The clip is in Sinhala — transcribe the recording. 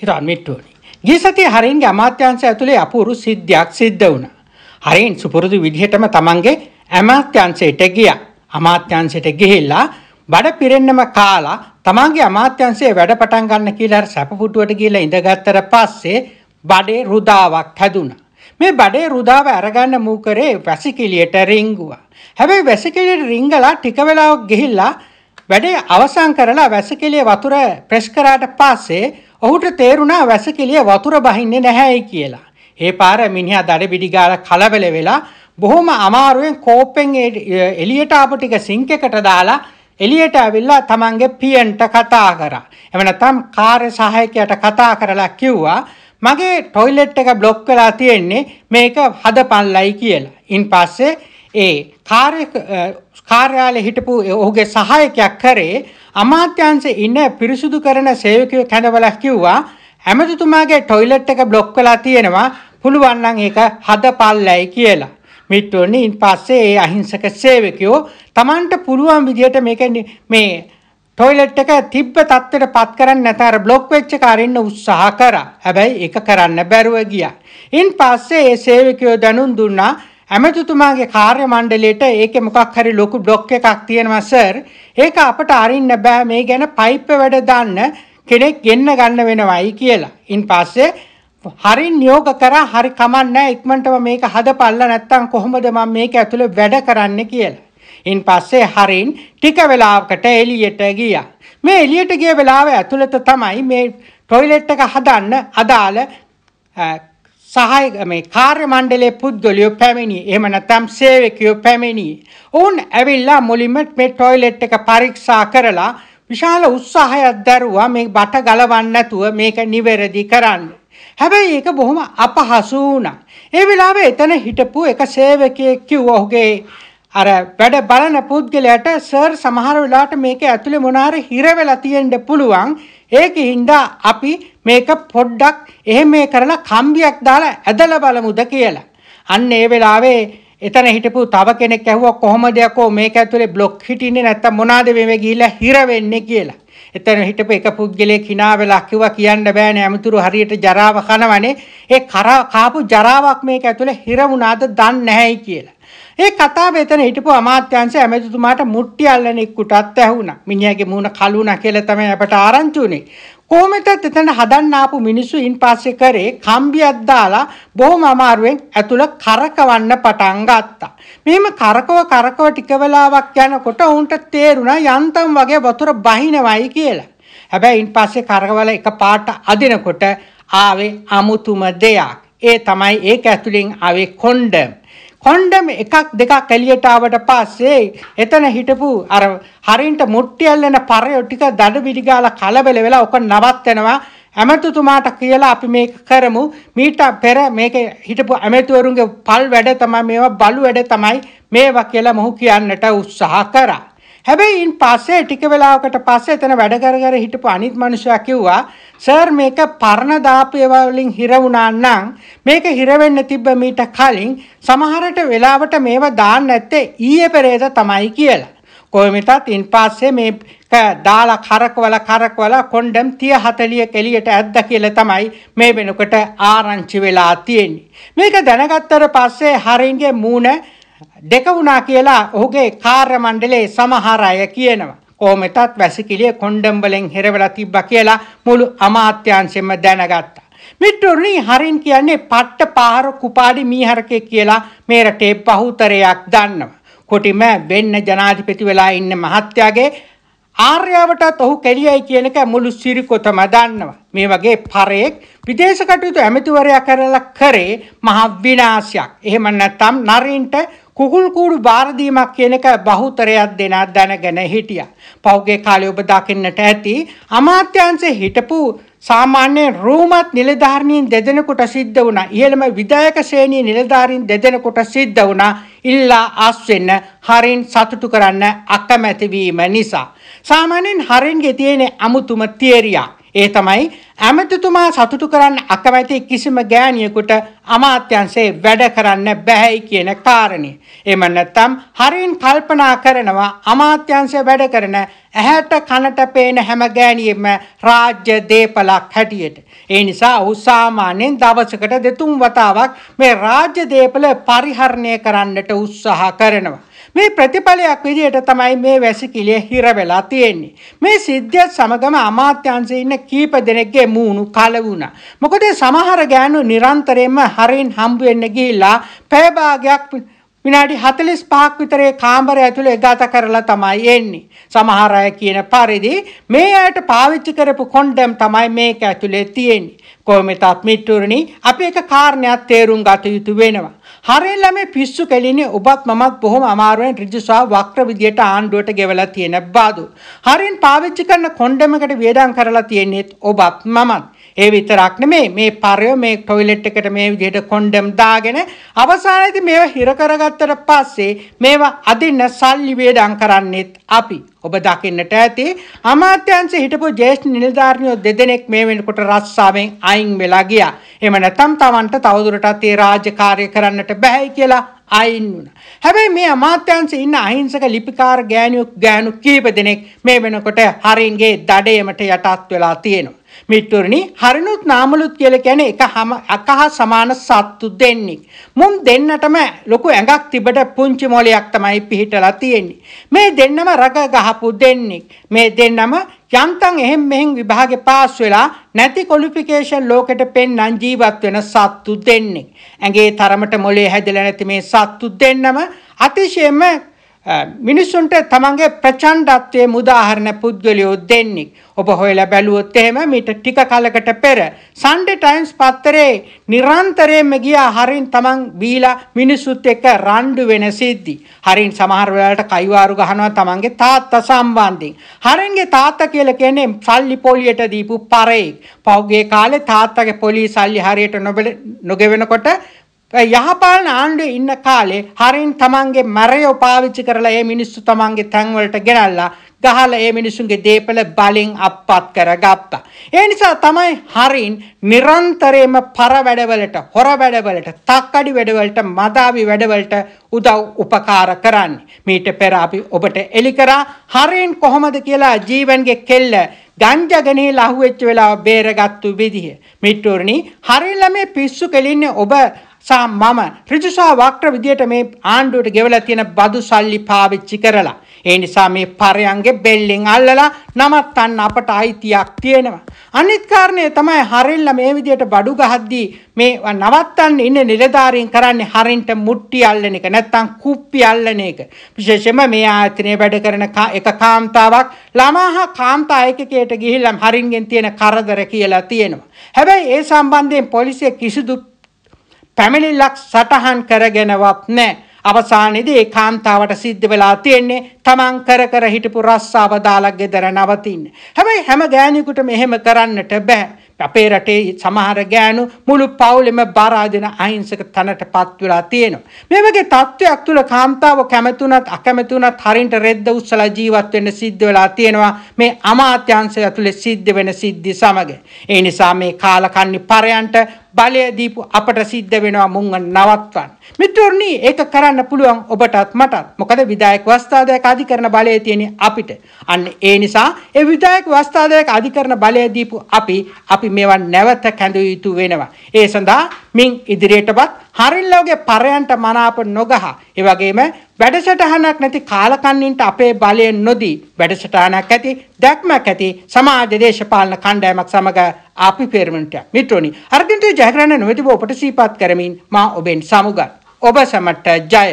හිතාන්මිට්ටුවනි. ගිය සතිය හරින්ගේ අමාත්‍යංශ ඇතුළේ අපූරු සිද්ධියක් සිද්ධ වුණා. හරින් සුපුරුදු විදිහටම තමන්ගේ අමාත්‍යංශයට ගියා. අමාත්‍යංශයට ගිහිල්ලා බඩ පිරෙන්නම කාලා තමන්ගේ අමාත්‍යංශයේ වැඩ පටන් ගන්න කියලා අර සැපපුටුවට ගිහිල්ලා ඉඳගත්තර පස්සේ බඩේ රුදාවක් හැදුනා. මේ බඩේ රුදාව අරගන්න මූ කරේ වැසිකිළියට රිංගුවා. හැබැයි වැසිකිළියට රිංගලා ටික වෙලාවක් ගිහිල්ලා වැඩේ අවසන් කරලා වැසිකිළියේ වතුර ප්‍රෙස් කරාට පස්සේ ඔහුට තේරුණා වැසකිළිය වතුර බහින්නේ නැහැයි කියලා. ඒ පාර මිනිහා දඩබිඩි ගාලා කලබල වෙලා බොහොම අමාරුවෙන් කෝපෙන් එළියට ආපු ටික සිංක් එකට දාලා එළියට ඇවිල්ලා තමන්ගේ පියන්ට කතා කරා. එහෙම නැත්නම් කාර්ය සහායකයාට කතා කරලා කිව්වා මගේ টয়ලට් එක બ્લોක් වෙලා තියෙන්නේ මේක හදපන්ලයි කියලා. ඉන් පස්සේ ඒ කාර්ය කාර්යාලේ හිටපු ඔහුගේ සහායකයා කරේ අමාත්‍යංශේ ඉන්න පිරිසුදු කරන සේවකයෝ කැඳවලා කිව්වා ඇමතිතුමාගේ ටොයිලට් එක බ්ලොක් වෙලා තියෙනවා පුළුවන් නම් ඒක හදපල්ලයි කියලා. මිට්ටෝනි ඉන් පස්සේ ඒ අහිංසක සේවකයෝ Tamanට පුළුවන් විදියට මේක මේ ටොයිලට් එක තිබ්බ තත්ත්වයට පත් කරන්න නැත අර බ්ලොක් වෙච්ච එක අරින්න උත්සාහ කරා. හැබැයි ඒක කරන්න බැරුව ගියා. ඉන් පස්සේ ඒ සේවකයෝ දැනුම් දුන්නා ඇමතුතුමාගේ කාර්ය මණ්ඩලයට ඒකේ මොකක් හරි ලොකු ඩොක් එකක් තියෙනවා සර්. ඒක අපට අරින්න බෑ මේ ගැන පයිප්ප වැඩ දාන්න කෙනෙක් ගෙන්න ගන්න වෙනවයි කියලා. ඉන් පස්සේ හරි නියෝග කරා හරි කමන්නේ ඉක්මනටම මේක හදපල්ලා නැත්තම් කොහොමද මම මේක ඇතුලේ වැඩ කරන්නේ කියලා. ඉන් පස්සේ හරින් ටික වෙලාවකට එළියට ගියා. මේ එළියට ගිය වෙලාව ඇතුළත තමයි මේ ටොයිලට් එක හදන්න අදාළ සහයක මේ කාර්ය මණ්ඩලයේ පුද්ගලයෝ පැමිණි. එහෙම නැත්නම් සේවකයෝ පැමිණි. ඔවුන් ඇවිල්ලා මුලින්ම මේ টয়ලට් එක පරීක්ෂා කරලා විශාල උත්සාහයක් දැරුවා මේ බට ගලවන්න නැතුව මේක නිවැරදි කරන්න. හැබැයි ඒක බොහොම අපහසු වුණා. ඒ වෙලාවේ එතන හිටපු එක සේවකයෙක් කිව්වා ඔහුගේ අර වැඩ බලන පුද්ගලයාට සර් සමහර වෙලාවට මේක ඇතුලේ මොනාර හිර වෙලා තියෙන්න පුළුවන්. ඒකින්ද අපි මේක පොඩ්ඩක් එහෙම මේ කරලා කම්බියක් දාලා ඇදලා බලමුද කියලා. අන්න ඒ වෙලාවේ එතන හිටපු තව කෙනෙක් ඇහුවා කොහොමද යකෝ මේක ඇතුලේ බ්ලොක් හිටින්නේ නැත්තම් මොනවාද මේ ගිහිලා හිර වෙන්නේ කියලා. එතන හිටපු එක පුද්ගලයෙක් hina වෙලා කිව්වා කියන්න බෑනේ අමුතුරු හරියට ජරාව කනවනේ. ඒ කාපු ජරාවක් මේක ඇතුලේ හිර වුණාද දන්නේ නැහැයි කියලා. ඒ කතාව එතන හිටපු අමාත්‍යංශ ඇමතිතුමාට මුට්ටි අල්ලන එක්කුටත් ඇහුණා. මිනිහාගේ මූණ කළුණා කියලා තමයි අපට ආරංචි උනේ. කොහොමද එතන හදන්න ආපු මිනිස්සු ඉන්පස්සේ කරේ කම්බියක් දාලා බොහොම අමාරුවෙන් ඇතුළ කරකවන්න පටන් ගත්තා. මෙහෙම කරකව කරකව ටික වෙලාවක් යනකොට උන්ට තේරුණා යන්තම් වගේ වතුර බහිනවයි කියලා. හැබැයි ඉන්පස්සේ කරකවල එක පාට අදිනකොට ආවේ අමුතුම දෙයක්. ඒ තමයි ඒක ඇතුලින් ආවේ කොණ්ඩම්. කොණ්ඩෙම එකක් දෙකක් එළියට ආවට පස්සේ එතන හිටපු අර හරින්ට මුට්ටියල් වෙන පරයෝ ටික දඩ බිඩිගාලා කලබල වෙලා ඔක නවත්තනවා ඇමතුතුමාට කියලා අපි මේක කරමු මීට පෙර මේක හිටපු ඇමතුවරුන්ගේ පල් වැඩ තමයි මේවා බලු වැඩ තමයි මේවා කියලා මොහු කියන්නට උත්සාහ කරා හැබැයි ඉන් පස්සේ ටික වෙලාවකට පස්සේ එතන වැඩ කර කර හිටපු අනිත් මනුස්සයා කිව්වා සර් මේක පරණ දාපු ඒවා වලින් හිර වුණා නම් මේක හිර වෙන්න තිබ්බ මීට කලින් සමහරට වෙලාවට මේවා දාන්න නැත්තේ ඊයේ පෙරේද තමයි කියලා. කොහොමිටත් ඉන් පස්සේ මේ දාලා කරකවල කරකවල කොණ්ඩම් 30 40 කෙලියට ඇද්ද කියලා තමයි මේ වෙනකොට ආරංචි වෙලා තියෙන්නේ. මේක දැනගත්තට පස්සේ හරින්ගේ මූණ දෙක වුණා කියලා ඔහුගේ කාර්ය මණ්ඩලයේ සමහර අය කියනවා. කොහොමදත් වැසිකිළිය කොණ්ඩම් වලින් හිරවලා තිබ්බා කියලා මුළු අමාත්‍යාංශෙම දැනගත්තා. මිත්‍රෝනි හරින් කියන්නේ පට්ට පාර කුපාඩි මීහරකේ කියලා මේ රටේ බහුතරයක් දන්නවා. කොටිම වෙන්න ජනාධිපති වෙලා ඉන්න මහත්තයාගේ ආර්යාවටත් ඔහු කෙලියයි කියන එක මුළු සිරිකොතම දන්නවා. මේ වගේ පරයෙක් විදේශ කටයුතු ඇමතිවරයා කරලා කරේ මහ විනාශයක්. එහෙම නැත්නම් නරින්ට කුකුල් කූඩු බාරදීමක් කියන එක බහුතරයක් දෙනා දැනගෙන හිටියා. පහුගිය කාලේ ඔබ දකින්නට ඇති අමාත්‍යාංශයේ හිටපු සාමාන්‍ය රූමත් නිලධාරීන් දෙදෙනෙකුට සිද්ධ වුණා. ඉහළම විධායක ශ්‍රේණියේ නිලධාරීන් දෙදෙනෙකුට සිද්ධ වුණා. ඉල්ලා අස්වෙන්න හරින් සතුටු කරන්න අකමැති වීම නිසා. සාමාන්‍යයෙන් හරින්ගේ තියෙන අමුතුම තියරියක්. ඒ තමයි ඇමතිතුමා සතුටු කරන්න අකමැති කිසිම ගෑණියෙකුට අමාත්‍යංශේ වැඩ කරන්න බැහැයි කියන කාරණේ. එහෙම නැත්නම් හරින් කල්පනා කරනවා අමාත්‍යංශය වැඩ කරන ඇහැට කනට පේන හැම ගෑණියෙම රාජ්‍ය දේපලක් හැටියට. ඒ නිසා ඔහු සාමාන්‍යයෙන් දවසකට දෙතුන් වතාවක් මේ රාජ්‍ය දේපල පරිහරණය කරන්නට උත්සාහ කරනවා. මේ ප්‍රතිඵලයක් විදිහට තමයි මේ වැසිකිළිය හිර වෙලා තියෙන්නේ. මේ සිද්ධිය සමගම අමාත්‍යංශයේ ඉන්න කීප දෙනෙක්ගේ මූණු කල වුණා. මොකද සමහර ගෑනු නිරන්තරයෙන්ම හරින් හම්බ වෙන්න ගිහිලා පැය භාගයක් විනාඩි 45ක් විතරේ කාමරය ඇතුළේ ගත කරලා තමයි එන්නේ. සමහර අය කියන පරිදි මේ අයට පාවිච්චි කරපු කොන්ඩම් තමයි මේක ඇතුළේ තියෙන්නේ. කොහොමතත් මිත්තුරනි අපි එක කාරණයක් තේරුම් ගත යුතු වෙනවා. හරෙල්ලම පිස්සු කෙලිනේ ඔබත් මමත් බොහොම අමාරුවෙන් ඍජුසා වක්‍ර විදියට ආණ්ඩුවට ගෙවලා තියෙන බාදු. හරෙන් පාවිච්චි කරන කොණ්ඩෙමකට වේදම් කරලා තියෙන්නේ ඔබත් මමත්. ඒ විතරක් නෙමේ මේ පරයෝ මේ ටොයිලට් එකට මේ විදිහට කොන්ඩම් දාගෙන අවසානයේදී මේව හිර කරගත්තට පස්සේ මේවා අදින්න සල්ලි වේදම් කරන්නෙත් අපි. ඔබ දකින්නට ඇති අමාත්‍යංශයේ හිටපු ජ්‍යෙෂ්ඨ නිලධාරියෝ දෙදෙනෙක් මේ වෙනකොට රස්සාවෙන් අයින් වෙලා ගියා. එහෙම නැත්නම් Tamanට තවදුරටත් ඒ රාජකාරය කරන්නට බැහැයි කියලා අයින් වුණා. හැබැයි මේ අමාත්‍යංශයේ ඉන්න අහිංසක ලිපිකාර ගෑණියෙක් ගෑනු කීප දෙනෙක් මේ වෙනකොට හරින්ගේ දඩේමට යටත් වෙලා තියෙනවා. මිත්තුරනි හරිනුත් නාමලුත් කියල කැන එක හම අකහා සමාන සත්තු දෙන්නෙක්. මුන් දෙන්නටම ලොකු ඇඟක් තිබට පුංචි මොලයක් තමයි පිහිටලා තියෙන්නේ. මේ දෙන්නම රග ගහපු දෙන්නෙක්. මේ දෙන්නම යන්තම් එහෙම් මෙහෙන් විභාගෙ පාස් වෙලා නැති කොලිෆිකේෂන් ලෝකෙට පෙන්නන් ජීවත් වෙන සත්තු දෙන්නෙක්. ඇඟේ තරමට මොලේ හැදලා නැති මේ සත්තු දෙන්නම අතිශයම මිනිස්සුන්ට තමන්ගේ ප්‍රචණ්ඩත්වයේ මුදාහරණ පුද්ගලයෝ දෙන්නේ. ඔබ හොයලා බැලුවොත් එහෙම මීට ටික කලකට පෙර Sunday Times පත්තරේ නිරන්තරයෙන්ම ගියා හරින් තමන් බීලා මිනිස්සුත් එක්ක රණ්ඩු වෙන සිද්ධි. හරින් සමහර වෙලාවට කයිවාරු ගහනවා තමන්ගේ තාත්තා සම්බන්ධයෙන්. හරින්ගේ තාත්තා කියලා කියන්නේ සල්ලි පොලියට දීපු පරේ. පහුගිය කාලේ තාත්තගේ පොලිස් සල්ලි හරියට නොගෙවෙනකොට යහපාලන ආණ්ඩුවේ ඉන්න කාලේ හරින් තමන්ගේ මැරයෝ පාවිච්චි කරලා ඒ මිනිස්සු තමන්ගේ තැන්වලට ගෙනල්ලා ගහලා ඒ මිනිසුන්ගේ දේපල බලින් අප්පත් කරගත්තා. ඒ නිසා තමයි හරින් නිරන්තරයෙන්ම පර වැඩවලට, හොර වැඩවලට, තක්කඩි වැඩවලට, මදාවි වැඩවලට උදව් උපකාර කරන්නේ. මීට පෙර අපි ඔබට එලි කරා හරින් කොහොමද කියලා ජීවන්ගේ කෙල්ල ගංජගනේ ලහුවෙච්ච වෙලාව බේරගත්තු විදිහ. මිට්ටෝරණි හරියලා මේ පිස්සු කෙලින්නේ ඔබ සා මම ඍජුසා වක්‍ර විදියට මේ ආණ්ඩුවට ගෙවලා තියෙන බදු සල්ලි පාවිච්චි කරලා. ඒ නිසා මේ පරයන්ගේ බෙල්ලෙන් අල්ලලා නමත්තන්න අපට අයිතියක් තියෙනවා. අනිත් කාරණේ තමයි හරින්න මේ විදියට බඩු ගහද්දී මේ නවත්තන්න ඉන්න නිලධාරීන් කරන්නේ හරින්ට මුට්ටි අල්ලන එක නැත්තම් කුප්පි අල්ලන එක. විශේෂයෙන්ම මේ ආයතනයේ වැඩ කරන එක කාන්තාවක් ළමා හා කාන්තා ඒකකයට ගිහිල්ලා හරින්ගෙන් තියෙන කරදර කියලා තියෙනවා. හැබැයි ඒ සම්බන්ධයෙන් පොලිසිය කිසිදු පැමිණිල්ලක් සටහන් කරගෙනවත් නැහැ. අවසානයේදී ඒ කාන්තාවට සිද්ධ වෙලා තියෙන්නේ තමන් කර කර හිටපු රස්සාව දාලා ගෙදර නවතින්න. හැබැයි හැම ගෑණියෙකුටම එහෙම කරන්නට බෑ. අපේ රටේ සමහර ගෑනු මුළු පවුලෙම බාර අදින අහිංසක තැනටපත් වෙලා තියෙනවා. මේ වගේ තත්ත්වයක් තුල කාන්තාව කැමතුණත් අකමැතුණත් හරින්ට රෙද්ද උස්සලා ජීවත් වෙන්න සිද්ධ වෙලා තියෙනවා. මේ අමාත්‍යාංශය ඇතුලේ සිද්ධ වෙන සිද්ධි සමග. ඒ නිසා මේ කාලකන්ණි පරයන්ට බලය දීපු අපට සිද්ධ වෙනවා මුංග නවත්වන්න. මිත්‍රෝනි ඒක කරන්න පුළුවන් ඔබටත් මටත්. මොකද විධායක වස්තාදායක අධිකරණ බලය තියෙන අපිට. අන්න ඒ නිසා ඒ විධායක වස්තාදායක අධිකරණ බලය දීපු අපි අපි මේවා නැවත කැඳ යුතු වෙනවා. ඒ සඳහා මින් ඉදිරියටවත් හරිල්ලෝගේ පරයන්ට මනාප නොගහ. ඒ වගේම වැඩසටහනක් නැති කාලකන්නින්ට අපේ බලයෙන් නොදී වැඩසටහනක් ඇති දැක්මක් ඇති සමාජ දේශපාලන කණ්ඩායමක් සමග අපි පෙරමණටයක් මිත්‍රෝනි අර්ගෙන්ට ජයග්‍රහණ නොමැතිව ඔබට සීපත් කරමින් මා ඔබෙන් සමුගත් ඔබ සමට ජය